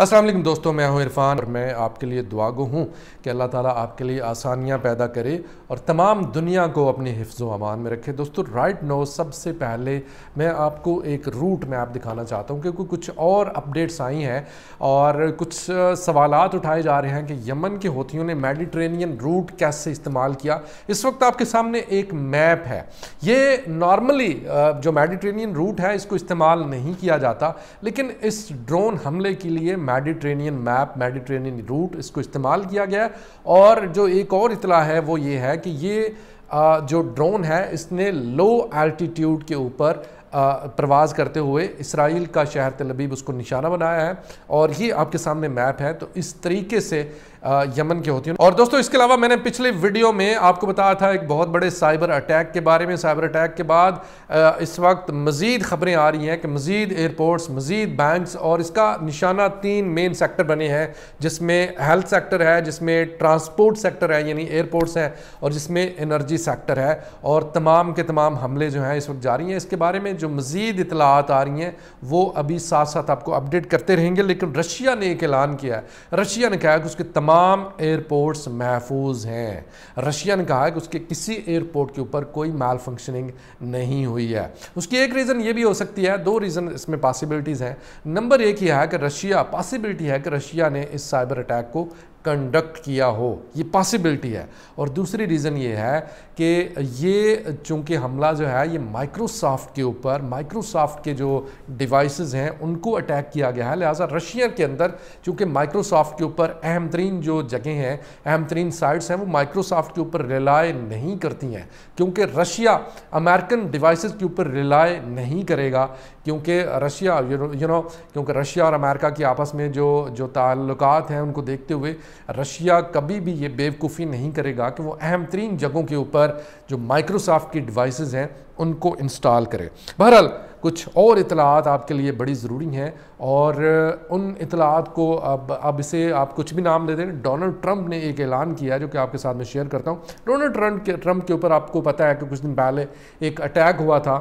असलम दोस्तों मैं हूं इरफान और मैं आपके लिए दुआगो हूँ कि अल्लाह ताला आपके लिए आसानियाँ पैदा करे और तमाम दुनिया को अपने हिफ्ज़ अमान में रखे दोस्तों राइट नो सबसे पहले मैं आपको एक रूट मैप दिखाना चाहता हूँ क्योंकि कुछ और अपडेट्स आई हैं और कुछ सवाल उठाए जा रहे हैं कि यमन के होतीयों ने मेडिट्रेनियन रूट कैसे इस्तेमाल किया इस वक्त आपके सामने एक मैप है ये नॉर्मली जो मेडिट्रेनियन रूट है इसको इस्तेमाल नहीं किया जाता लेकिन इस ड्रोन हमले के लिए मेडिट्रेनियन मैप मेडिट्रेनियन रूट इसको इस्तेमाल किया गया और जो एक और इतला है वो ये है कि ये जो ड्रोन है इसने लो एल्टीट्यूड के ऊपर प्रवास करते हुए इसराइल का शहर तलबीब उसको निशाना बनाया है और ये आपके सामने मैप है तो इस तरीके से यमन के होती है और दोस्तों इसके अलावा मैंने पिछले वीडियो में आपको बताया था एक बहुत बड़े साइबर अटैक के बारे में साइबर अटैक के बाद इस वक्त मज़ीद खबरें आ रही हैं कि मज़ीद एयरपोर्ट्स मज़ीद बैंक्स और इसका निशाना तीन मेन सेक्टर बने हैं जिसमें हेल्थ सेक्टर है जिसमें ट्रांसपोर्ट सेक्टर है यानी एयरपोर्ट्स हैं और जिसमें एनर्जी सेक्टर है और तमाम के तमाम हमले जो हैं इस वक्त जारी हैं इसके बारे में जो मज़ीद इतलात आ रही हैं वो अभी साथ साथ आपको अपडेट करते रहेंगे लेकिन रशिया ने एक ऐलान किया है रशिया ने कहा है कि उसके तमाम तमाम एयरपोर्ट्स महफूज हैं रशिया ने कहा है कि उसके किसी एयरपोर्ट के ऊपर कोई माल फंक्शनिंग नहीं हुई है उसकी एक रीज़न ये भी हो सकती है दो रीज़न इसमें पॉसिबिलिटीज़ हैं नंबर एक ही है कि रशिया पॉसिबिलिटी है कि रशिया ने इस साइबर अटैक को कंडक्ट किया हो ये पॉसिबिलिटी है और दूसरी रीज़न ये है कि ये चूँकि हमला जो है ये माइक्रोसॉफ्ट के ऊपर माइक्रोसॉफ्ट के जो डिवाइसेस हैं उनको अटैक किया गया है लिहाजा रशिया के अंदर चूँकि माइक्रोसॉफ्ट के ऊपर अहम तरीन जो जगह हैं अहम तरीन साइट्स हैं वो माइक्रोसॉफ्ट के ऊपर रिलाय नहीं करती हैं क्योंकि रशिया अमेरिकन डिवाइस के ऊपर रिलाय नहीं करेगा क्योंकि रशिया यू नो क्योंकि रशिया और अमेरिका के आपस में जो जो ताल्लुक हैं उनको देखते हुए रशिया कभी भी ये बेवकूफ़ी नहीं करेगा कि वो अहम तरीन जगहों के ऊपर जो माइक्रोसॉफ्ट की डिवाइसेस हैं उनको इंस्टॉल करे बहरहाल कुछ और इतलात आपके लिए बड़ी ज़रूरी हैं और उन इतलात को अब अब इसे आप कुछ भी नाम दे दें डोनाल्ड ट्रंप ने एक ऐलान किया जो कि आपके साथ में शेयर करता हूँ डोनाल्ड ट्रंप के ट्रंप के ऊपर आपको पता है कि कुछ दिन पहले एक अटैक हुआ था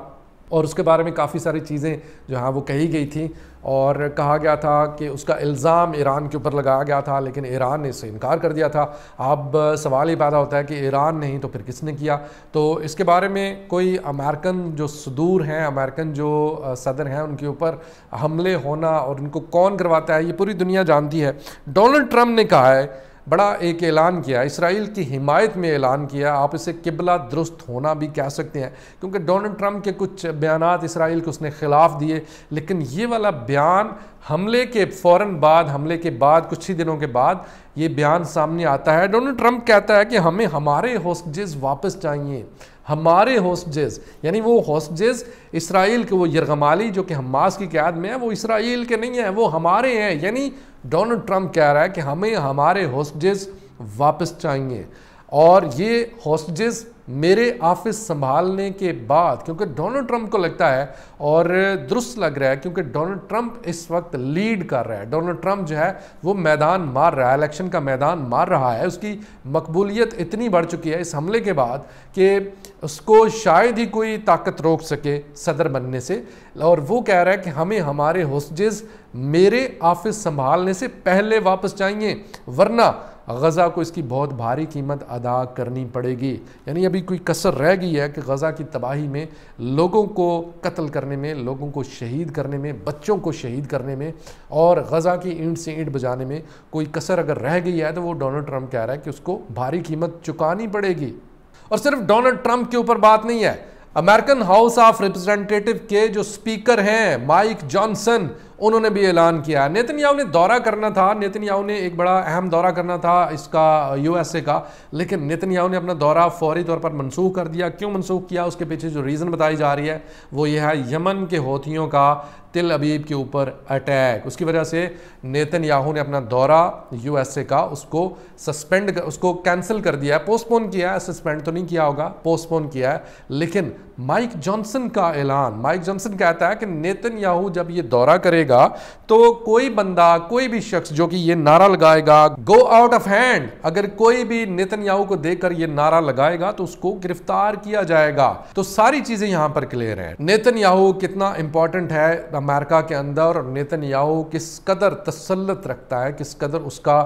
और उसके बारे में काफ़ी सारी चीज़ें जो हाँ वो कही गई थी और कहा गया था कि उसका इल्ज़ाम ईरान के ऊपर लगाया गया था लेकिन ईरान ने इससे इनकार कर दिया था अब सवाल ये पैदा होता है कि ईरान नहीं तो फिर किसने किया तो इसके बारे में कोई अमेरिकन जो सदूर हैं अमेरिकन जो सदर हैं उनके ऊपर हमले होना और उनको कौन करवाता है ये पूरी दुनिया जानती है डोनाल्ड ट्रंप ने कहा है बड़ा एक ऐलान किया इसराइल की हिमायत में ऐलान किया आप इसे किबला दुरुस्त होना भी कह सकते हैं क्योंकि डोनाल्ड ट्रंप के कुछ बयान इसराइल के उसने ख़िलाफ़ दिए लेकिन ये वाला बयान हमले के फ़ौर बाद हमले के बाद कुछ ही दिनों के बाद ये बयान सामने आता है डोनाल्ड ट्रंप कहता है कि हमें हमारे होस्टजेज वापस चाहिए हमारे होस्टजेज यानी वो होस्टजेज इसराइल के वो यरगमाली जो कि हमास की क्याद में है वो इसराइल के नहीं है वो हमारे हैं यानी डोनाल्ड ट्रंप कह रहा है कि हमें हमारे होस्टेज वापस चाहिए और ये होस्टेज मेरे ऑफिस संभालने के बाद क्योंकि डोनाल्ड ट्रंप को लगता है और दुरुस्त लग रहा है क्योंकि डोनाल्ड ट्रंप इस वक्त लीड कर रहा है डोनाल्ड ट्रंप जो है वो मैदान मार रहा है इलेक्शन का मैदान मार रहा है उसकी मकबूलियत इतनी बढ़ चुकी है इस हमले के बाद कि उसको शायद ही कोई ताकत रोक सके सदर बनने से और वो कह रहा है कि हमें हमारे होस्टेज मेरे ऑफिस संभालने से पहले वापस चाहिए वरना गज़ा को इसकी बहुत भारी कीमत अदा करनी पड़ेगी यानी अभी कोई कसर रह गई है कि गज़ा की तबाही में लोगों को कत्ल करने में लोगों को शहीद करने में बच्चों को शहीद करने में और गज़ा की ईंट से ईंट बजाने में कोई कसर अगर रह गई है तो वो डोनाल्ड ट्रंप कह रहा है कि उसको भारी कीमत चुकानी पड़ेगी और सिर्फ डोनाल्ड ट्रंप के ऊपर बात नहीं है अमेरिकन हाउस ऑफ रिप्रेजेंटेटिव के जो स्पीकर हैं माइक जॉनसन उन्होंने भी ऐलान किया है नेतन्याहू ने दौरा करना था नेतन्याहू ने एक बड़ा अहम दौरा करना था इसका यूएसए का लेकिन नेतन्याहू ने अपना दौरा फौरी तौर पर मनसूख कर दिया क्यों मनसूख किया उसके पीछे जो रीज़न बताई जा रही है वो ये है यमन के होतियों का तिल अबीब के ऊपर अटैक उसकी वजह से नेतन्याहू ने अपना दौरा यू का उसको सस्पेंड कर उसको कैंसिल कर दिया है पोस्टपोन किया है सस्पेंड तो नहीं किया होगा पोस्टपोन किया है लेकिन माइक जॉनसन का ऐलान माइक जॉनसन कहता है कि नेतन्याहू जब ये दौरा करेगा करेगा तो कोई बंदा कोई भी शख्स जो कि ये नारा लगाएगा गो आउट ऑफ हैंड अगर कोई भी नितनयाहू को देकर ये नारा लगाएगा तो उसको गिरफ्तार किया जाएगा तो सारी चीजें यहां पर क्लियर है नितिन कितना इंपॉर्टेंट है अमेरिका के अंदर और नेतनयाहू किस कदर तसलत रखता है किस कदर उसका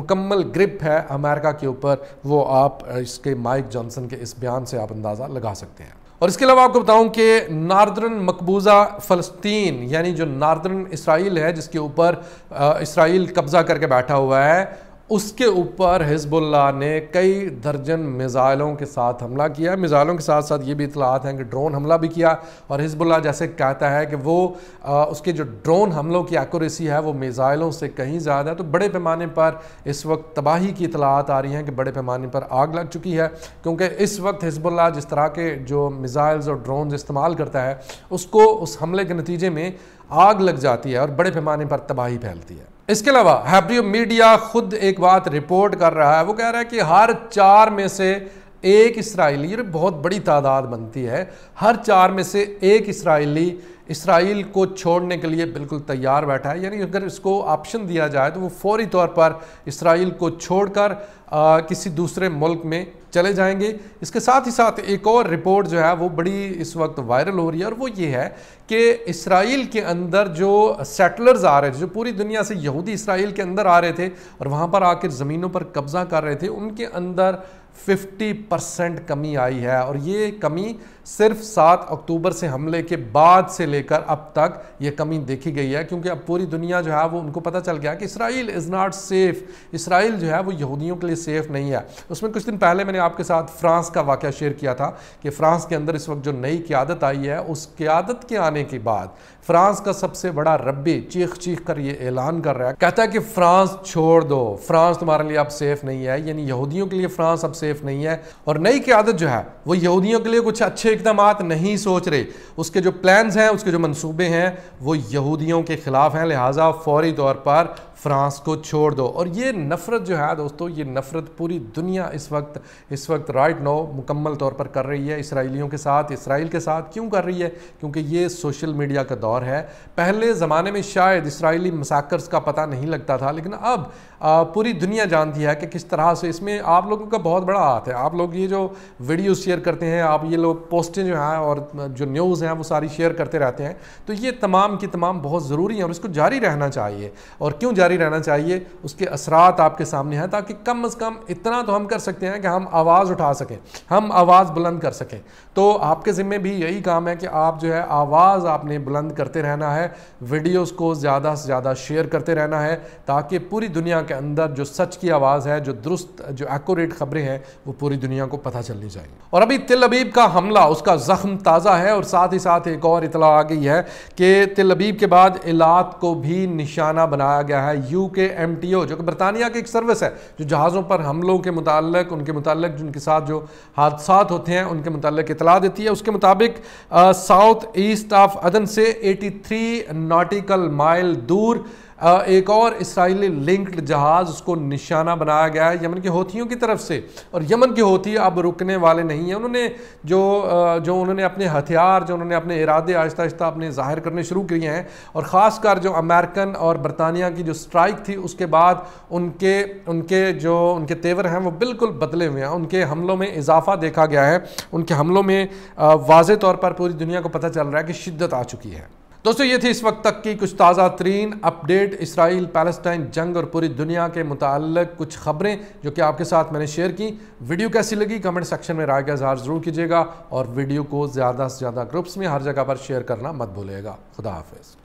मुकम्मल ग्रिप है अमेरिका के ऊपर वो आप इसके माइक जॉनसन के इस बयान से आप अंदाज़ा लगा सकते हैं और इसके अलावा आपको बताऊं कि नार्दर्न मकबूजा फ़लस्तीन यानी जो नार्दर्न इसराइल है जिसके ऊपर इसराइल कब्ज़ा करके बैठा हुआ है उसके ऊपर हिजबुल्ला ने कई दर्जन मिज़ाइलों के साथ हमला किया मिज़ाइलों के साथ साथ ये भी इतलात हैं कि ड्रोन हमला भी किया और हिजबुल्ला जैसे कहता है कि वो आ, उसके जो ड्रोन हमलों की एक्यूरेसी है वो मिज़ाइलों से कहीं ज़्यादा है तो बड़े पैमाने पर इस वक्त तबाही की इतलात आ रही हैं कि बड़े पैमाने पर आग लग चुकी है क्योंकि इस वक्त हिजबुल्ला जिस तरह के जो मिज़ाइल्स और ड्रोन इस्तेमाल करता है उसको उस हमले के नतीजे में आग लग जाती है और बड़े पैमाने पर तबाही फैलती है इसके अलावा हैब्रियो मीडिया खुद एक बात रिपोर्ट कर रहा है वो कह रहा है कि हर चार में से एक इसराइली ये बहुत बड़ी तादाद बनती है हर चार में से एक इसराइली इसराइल को छोड़ने के लिए बिल्कुल तैयार बैठा है यानी अगर इसको ऑप्शन दिया जाए तो वो फौरी तौर पर इसराइल को छोड़कर किसी दूसरे मुल्क में चले जाएंगे इसके साथ ही साथ एक और रिपोर्ट जो है वो बड़ी इस वक्त वायरल हो रही है और वो ये है कि इसराइल के अंदर जो सेटलर्स आ रहे थे जो पूरी दुनिया से यहूदी इसराइल के अंदर आ रहे थे और वहाँ पर आकर ज़मीनों पर कब्ज़ा कर रहे थे उनके अंदर 50 परसेंट कमी आई है और ये कमी सिर्फ 7 अक्टूबर से हमले के बाद से लेकर अब तक ये कमी देखी गई है क्योंकि अब पूरी दुनिया जो है वो उनको पता चल गया कि Israel is not safe Israel जो है वो यहूदियों के लिए सेफ़ नहीं है उसमें कुछ दिन पहले मैंने आपके साथ फ्रांस का वाक़ शेयर किया था कि फ्रांस के अंदर इस वक्त जो नई क्यादत आई है उस क्यादत के आने के बाद फ्रांस का सबसे बड़ा रब्बी चीख चीख कर ये ऐलान कर रहा है कहता है कि फ्रांस छोड़ दो फ्रांस तुम्हारे लिए अब सेफ़ नहीं है यानी यहूदियों के लिए फ्रांस अब सेफ नहीं है और नई क्यादत जो है वो यहूदियों के लिए कुछ अच्छे इकदाम नहीं सोच रहे उसके जो प्लान्स हैं उसके जो मनसूबे हैं वो यहूदियों के ख़िलाफ़ हैं लिहाजा फौरी तौर पर फ्रांस को छोड़ दो और ये नफ़रत जो है दोस्तों ये नफ़रत पूरी दुनिया इस वक्त इस वक्त राइट नो मुकम्मल तौर पर कर रही है इसराइलियों के साथ इसराइल के साथ क्यों कर रही है क्योंकि ये सोशल मीडिया का दौर है पहले ज़माने में शायद इसराइली मसाकर्स का पता नहीं लगता था लेकिन अब आ, पूरी दुनिया जानती है कि किस तरह से इसमें आप लोगों का बहुत बड़ा हाथ है आप लोग ये जो वीडियो शेयर करते हैं आप ये लोग पोस्टें जो हैं और जो न्यूज़ हैं वो सारी शेयर करते रहते हैं तो ये तमाम की तमाम बहुत ज़रूरी है और इसको जारी रहना चाहिए और क्यों जारी जारी रहना चाहिए उसके असरात आपके सामने हैं ताकि कम अज़ कम इतना तो हम कर सकते हैं कि हम आवाज़ उठा सकें हम आवाज़ बुलंद कर सकें तो आपके ज़िम्मे भी यही काम है कि आप जो है आवाज़ आपने बुलंद करते रहना है वीडियोज़ को ज़्यादा से ज़्यादा शेयर करते रहना है ताकि पूरी दुनिया के अंदर जो सच की आवाज़ है जो दुरुस्त जो एकोरेट खबरें हैं वो पूरी दुनिया को पता चलनी चाहिए और अभी तिल अबीब का हमला उसका ज़ख्म ताज़ा है और साथ ही साथ एक और इतला आ गई है कि तिल अबीब के बाद इलात को भी निशाना बनाया गया है यू के एम टी ओ जो कि बरतानिया की एक सर्विस है जो जहाज़ों पर हमलों के मुतक उनके मुतक जिनके साथ जो हादसा होते हैं उनके मुतक इतला देती है उसके मुताबिक साउथ ईस्ट ऑफ अदन से एटी थ्री नाटिकल माइल दूर एक और इसराइली लिंक्ड जहाज़ उसको निशाना बनाया गया है यमन के होथियों की तरफ से और यमन के होती अब रुकने वाले नहीं हैं उन्होंने जो जो उन्होंने अपने हथियार जो उन्होंने अपने इरादे आहिस्ता आहिस्ता अपने ज़ाहिर करने शुरू किए हैं और ख़ासकर जो अमेरिकन और बरतानिया की जो स्ट्राइक थी उसके बाद उनके उनके जो उनके तेवर हैं वो बिल्कुल बदले हुए हैं उनके हमलों में इजाफा देखा गया है उनके हमलों में वाज तौर पर पूरी दुनिया को पता चल रहा है कि शिद्दत आ चुकी है दोस्तों ये थी इस वक्त तक की कुछ ताज़ा तरीन अपडेट इसराइल पैलेस्टाइन जंग और पूरी दुनिया के मुतल कुछ खबरें जो कि आपके साथ मैंने शेयर की वीडियो कैसी लगी कमेंट सेक्शन में राय का इजहार ज़रूर कीजिएगा और वीडियो को ज़्यादा से ज़्यादा ग्रुप्स में हर जगह पर शेयर करना मत भूलेगा खुदा हाफिज़